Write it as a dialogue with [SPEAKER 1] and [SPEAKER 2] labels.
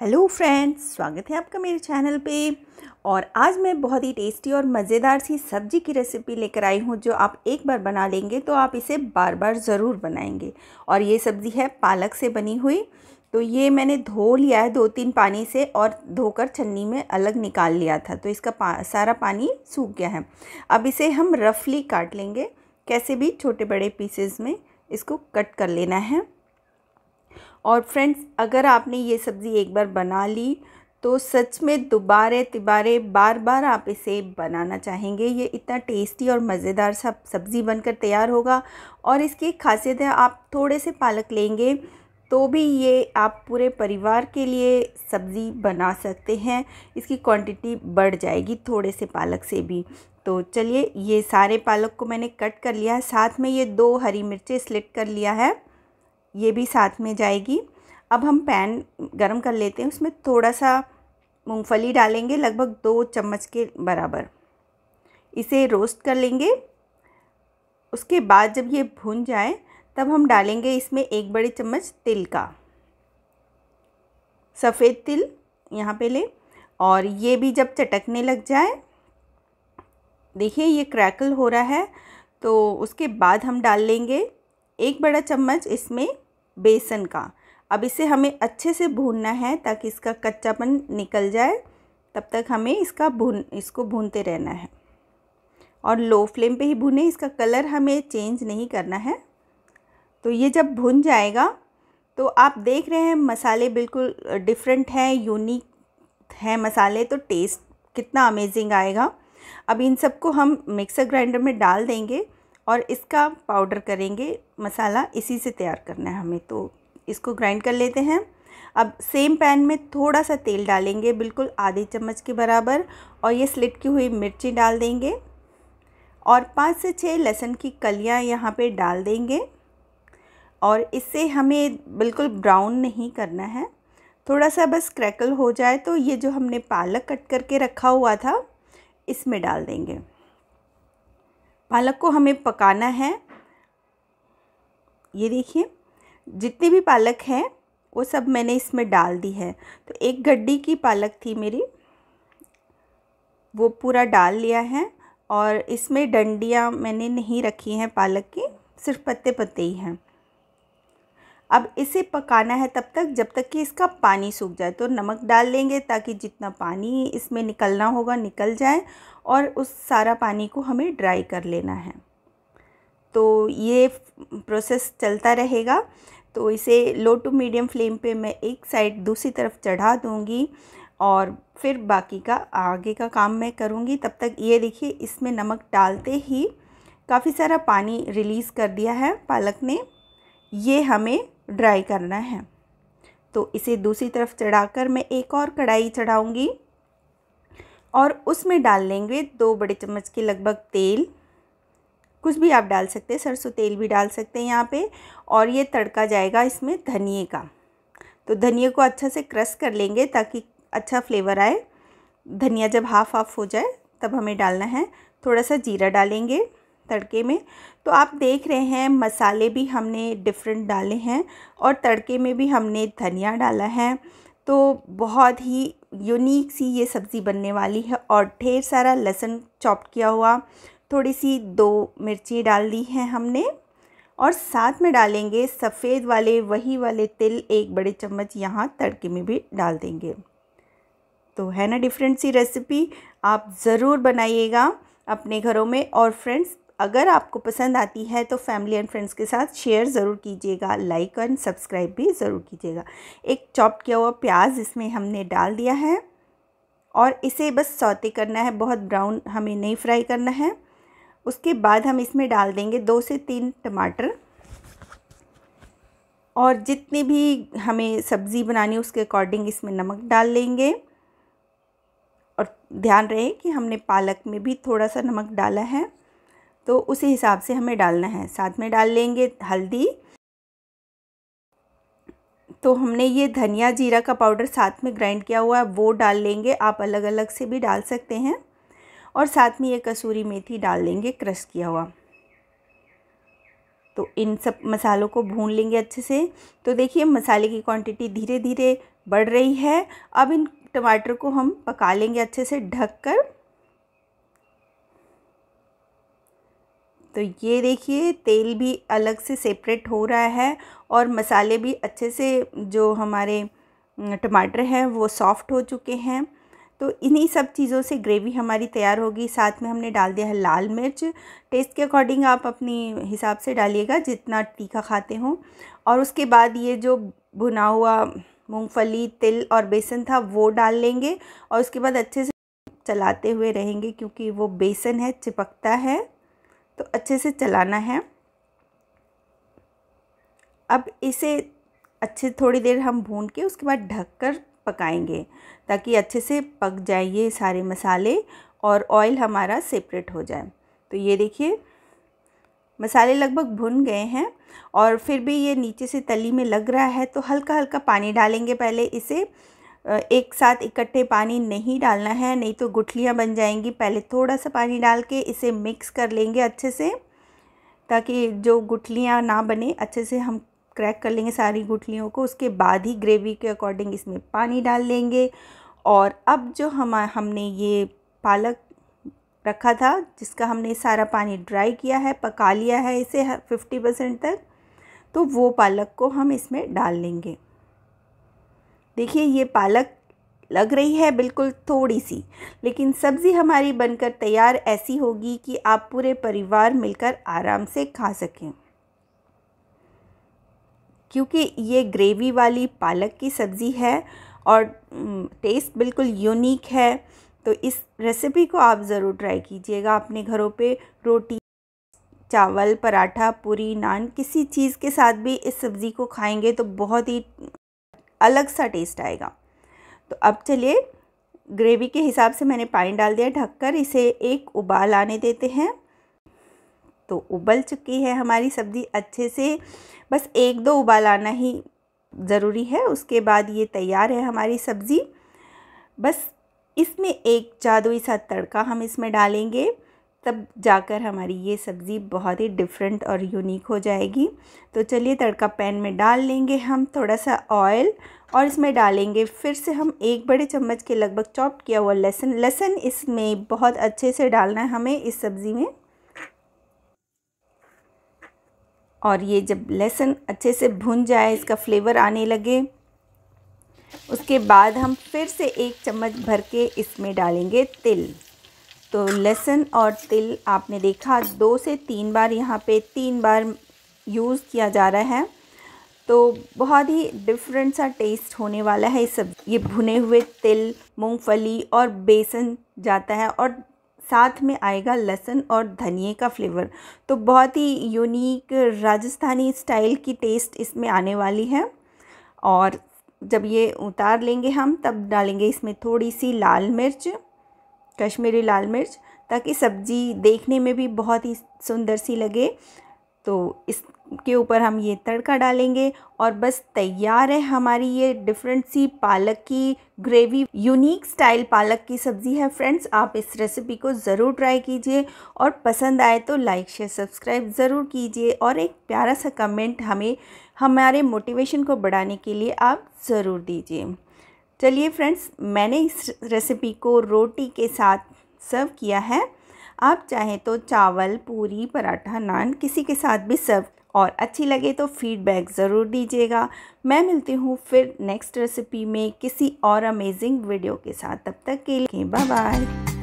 [SPEAKER 1] hello friends स्वागत है आपका मेरे चैनल पे और आज मैं बहुत ही टेस्टी और मज़ेदार सी सब्जी की रेसिपी लेकर आई हूँ जो आप एक बार बना लेंगे तो आप इसे बार बार ज़रूर बनाएंगे और ये सब्ज़ी है पालक से बनी हुई तो ये मैंने धो लिया है दो तीन पानी से और धोकर छन्नी में अलग निकाल लिया था तो इसका पा, सारा पानी सूख गया है अब इसे हम रफली काट लेंगे कैसे भी छोटे बड़े पीसेस में इसको कट कर लेना है और फ्रेंड्स अगर आपने ये सब्ज़ी एक बार बना ली तो सच में दोबारे तिबारे बार बार आप इसे बनाना चाहेंगे ये इतना टेस्टी और मज़ेदार सा सब्ज़ी बनकर तैयार होगा और इसकी खासियत है आप थोड़े से पालक लेंगे तो भी ये आप पूरे परिवार के लिए सब्ज़ी बना सकते हैं इसकी क्वांटिटी बढ़ जाएगी थोड़े से पालक से भी तो चलिए ये सारे पालक को मैंने कट कर लिया है साथ में ये दो हरी मिर्चें स्लिट कर लिया है ये भी साथ में जाएगी अब हम पैन गरम कर लेते हैं उसमें थोड़ा सा मूंगफली डालेंगे लगभग दो चम्मच के बराबर इसे रोस्ट कर लेंगे उसके बाद जब ये भुन जाए तब हम डालेंगे इसमें एक बड़े चम्मच तिल का सफ़ेद तिल यहाँ पे ले और ये भी जब चटकने लग जाए देखिए ये क्रैकल हो रहा है तो उसके बाद हम डाल लेंगे एक बड़ा चम्मच इसमें बेसन का अब इसे हमें अच्छे से भूनना है ताकि इसका कच्चापन निकल जाए तब तक हमें इसका भून इसको भूनते रहना है और लो फ्लेम पे ही भुने इसका कलर हमें चेंज नहीं करना है तो ये जब भुन जाएगा तो आप देख रहे हैं मसाले बिल्कुल डिफरेंट हैं यूनिक हैं मसाले तो टेस्ट कितना अमेजिंग आएगा अब इन सबको हम मिक्सर ग्राइंडर में डाल देंगे और इसका पाउडर करेंगे मसाला इसी से तैयार करना है हमें तो इसको ग्राइंड कर लेते हैं अब सेम पैन में थोड़ा सा तेल डालेंगे बिल्कुल आधे चम्मच के बराबर और ये स्लिट की हुई मिर्ची डाल देंगे और पाँच से छः लहसुन की कलियाँ यहाँ पे डाल देंगे और इससे हमें बिल्कुल ब्राउन नहीं करना है थोड़ा सा बस क्रैकल हो जाए तो ये जो हमने पालक कट करके रखा हुआ था इसमें डाल देंगे पालक को हमें पकाना है ये देखिए जितनी भी पालक है वो सब मैंने इसमें डाल दी है तो एक गड्डी की पालक थी मेरी वो पूरा डाल लिया है और इसमें डंडियाँ मैंने नहीं रखी हैं पालक की सिर्फ पत्ते पत्ते ही हैं अब इसे पकाना है तब तक जब तक कि इसका पानी सूख जाए तो नमक डाल लेंगे ताकि जितना पानी इसमें निकलना होगा निकल जाए और उस सारा पानी को हमें ड्राई कर लेना है तो ये प्रोसेस चलता रहेगा तो इसे लो टू मीडियम फ्लेम पे मैं एक साइड दूसरी तरफ चढ़ा दूँगी और फिर बाकी का आगे का काम मैं करूँगी तब तक ये देखिए इसमें नमक डालते ही काफ़ी सारा पानी रिलीज़ कर दिया है पालक ने ये हमें ड्राई करना है तो इसे दूसरी तरफ चढ़ाकर मैं एक और कढ़ाई चढ़ाऊँगी और उसमें डाल लेंगे दो बड़े चम्मच के लगभग तेल कुछ भी आप डाल सकते हैं सरसों तेल भी डाल सकते हैं यहाँ पे और ये तड़का जाएगा इसमें धनिए का तो धनिए को अच्छा से क्रश कर लेंगे ताकि अच्छा फ्लेवर आए धनिया जब हाफ हाफ हो जाए तब हमें डालना है थोड़ा सा जीरा डालेंगे तड़के में तो आप देख रहे हैं मसाले भी हमने डिफरेंट डाले हैं और तड़के में भी हमने धनिया डाला है तो बहुत ही यूनिक सी ये सब्ज़ी बनने वाली है और ढेर सारा लहसुन चॉप किया हुआ थोड़ी सी दो मिर्ची डाल दी हैं हमने और साथ में डालेंगे सफ़ेद वाले वही वाले तिल एक बड़े चम्मच यहाँ तड़के में भी डाल देंगे तो है ना डिफरेंट सी रेसिपी आप ज़रूर बनाइएगा अपने घरों में और फ्रेंड्स अगर आपको पसंद आती है तो फैमिली एंड फ्रेंड्स के साथ शेयर ज़रूर कीजिएगा लाइक एंड सब्सक्राइब भी ज़रूर कीजिएगा एक चॉप किया हुआ प्याज इसमें हमने डाल दिया है और इसे बस सौते करना है बहुत ब्राउन हमें नहीं फ्राई करना है उसके बाद हम इसमें डाल देंगे दो से तीन टमाटर और जितनी भी हमें सब्ज़ी बनानी है उसके अकॉर्डिंग इसमें नमक डाल लेंगे और ध्यान रहे कि हमने पालक में भी थोड़ा सा नमक डाला है तो उसी हिसाब से हमें डालना है साथ में डाल लेंगे हल्दी तो हमने ये धनिया जीरा का पाउडर साथ में ग्राइंड किया हुआ है वो डाल लेंगे आप अलग अलग से भी डाल सकते हैं और साथ में ये कसूरी मेथी डाल लेंगे क्रश किया हुआ तो इन सब मसालों को भून लेंगे अच्छे से तो देखिए मसाले की क्वांटिटी धीरे धीरे बढ़ रही है अब इन टमाटर को हम पका लेंगे अच्छे से ढक कर तो ये देखिए तेल भी अलग से सेपरेट हो रहा है और मसाले भी अच्छे से जो हमारे टमाटर हैं वो सॉफ़्ट हो चुके हैं तो इन्हीं सब चीज़ों से ग्रेवी हमारी तैयार होगी साथ में हमने डाल दिया है लाल मिर्च टेस्ट के अकॉर्डिंग आप अपनी हिसाब से डालिएगा जितना तीखा खाते हो और उसके बाद ये जो भुना हुआ मूंगफली तिल और बेसन था वो डाल लेंगे और उसके बाद अच्छे से चलाते हुए रहेंगे क्योंकि वो बेसन है चिपकता है तो अच्छे से चलाना है अब इसे अच्छे थोड़ी देर हम भून के उसके बाद ढक कर पकाएंगे ताकि अच्छे से पक जाए ये सारे मसाले और ऑयल हमारा सेपरेट हो जाए तो ये देखिए मसाले लगभग भुन गए हैं और फिर भी ये नीचे से तली में लग रहा है तो हल्का हल्का पानी डालेंगे पहले इसे एक साथ इकट्ठे पानी नहीं डालना है नहीं तो गुठलियाँ बन जाएंगी पहले थोड़ा सा पानी डाल के इसे मिक्स कर लेंगे अच्छे से ताकि जो गुठलियाँ ना बने अच्छे से हम क्रैक कर लेंगे सारी गुठलियों को उसके बाद ही ग्रेवी के अकॉर्डिंग इसमें पानी डाल लेंगे और अब जो हम हमने ये पालक रखा था जिसका हमने सारा पानी ड्राई किया है पका लिया है इसे फिफ्टी परसेंट तक तो वो पालक को हम इसमें डाल लेंगे देखिए ये पालक लग रही है बिल्कुल थोड़ी सी लेकिन सब्ज़ी हमारी बनकर तैयार ऐसी होगी कि आप पूरे परिवार मिलकर आराम से खा सकें क्योंकि ये ग्रेवी वाली पालक की सब्ज़ी है और टेस्ट बिल्कुल यूनिक है तो इस रेसिपी को आप ज़रूर ट्राई कीजिएगा अपने घरों पे रोटी चावल पराठा पूरी नान किसी चीज़ के साथ भी इस सब्ज़ी को खाएंगे तो बहुत ही अलग सा टेस्ट आएगा तो अब चलिए ग्रेवी के हिसाब से मैंने पानी डाल दिया ढककर इसे एक उबाल आने देते हैं तो उबल चुकी है हमारी सब्ज़ी अच्छे से बस एक दो उबाल आना ही ज़रूरी है उसके बाद ये तैयार है हमारी सब्ज़ी बस इसमें एक जादुई सा तड़का हम इसमें डालेंगे तब जाकर हमारी ये सब्ज़ी बहुत ही डिफरेंट और यूनिक हो जाएगी तो चलिए तड़का पैन में डाल लेंगे हम थोड़ा सा ऑयल और इसमें डालेंगे फिर से हम एक बड़े चम्मच के लगभग चॉप किया हुआ लहसुन लहसुन इसमें बहुत अच्छे से डालना है हमें इस सब्ज़ी में और ये जब लहसुन अच्छे से भुन जाए इसका फ्लेवर आने लगे उसके बाद हम फिर से एक चम्मच भर के इसमें डालेंगे तिल तो लहसुन और तिल आपने देखा दो से तीन बार यहाँ पे तीन बार यूज़ किया जा रहा है तो बहुत ही डिफरेंट सा टेस्ट होने वाला है इस सब ये भुने हुए तिल मूंगफली और बेसन जाता है और साथ में आएगा लहसुन और धनिए का फ्लेवर तो बहुत ही यूनिक राजस्थानी स्टाइल की टेस्ट इसमें आने वाली है और जब ये उतार लेंगे हम तब डालेंगे इसमें थोड़ी सी लाल मिर्च कश्मीरी लाल मिर्च ताकि सब्ज़ी देखने में भी बहुत ही सुंदर सी लगे तो इसके ऊपर हम ये तड़का डालेंगे और बस तैयार है हमारी ये डिफरेंट सी पालक की ग्रेवी यूनिक स्टाइल पालक की सब्ज़ी है फ्रेंड्स आप इस रेसिपी को ज़रूर ट्राई कीजिए और पसंद आए तो लाइक शेयर सब्सक्राइब ज़रूर कीजिए और एक प्यारा सा कमेंट हमें हमारे मोटिवेशन को बढ़ाने के लिए आप ज़रूर दीजिए चलिए फ्रेंड्स मैंने इस रेसिपी को रोटी के साथ सर्व किया है आप चाहें तो चावल पूरी पराठा नान किसी के साथ भी सर्व और अच्छी लगे तो फीडबैक ज़रूर दीजिएगा मैं मिलती हूँ फिर नेक्स्ट रेसिपी में किसी और अमेजिंग वीडियो के साथ तब तक के लिए बाय बाय